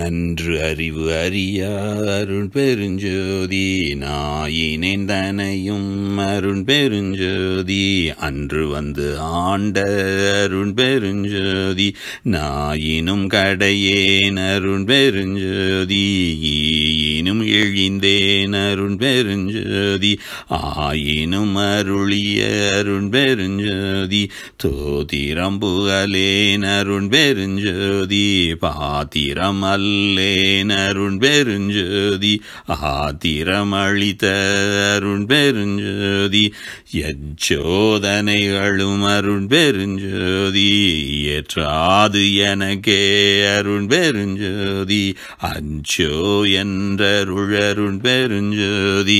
நன்று அறிவு அறியா அருண் பெருஞ்சோதி நாயினேன் தனையும் அருண் பெருஞ்சோதி அன்று வந்து ஆண்ட அருண் பெருஞ்சோதி நாயினும் கடையேன் அருண் பெருஞ்சோதி ஈயினும் எழுந்தேன் அருண் பெருஞ்சோதி ஆயினும் அருளிய அருண் பெருஞ்சோதி தோதிரம் புகழேன் அருண் பெருஞ்சோதி பாத்திரம் அல்ல சொல்லேன் அருண் பெருஞ்சோதி ஆத்திரமளித்த அருண் பெருஞ்சோதி எச்சோதனைகளும் அருண் பெருஞ்சோதி ஏற்றாது எனக்கே அருண் பெருஞ்சோதி அஞ்சோ என்றருள் அருண் பெருஞ்சோதி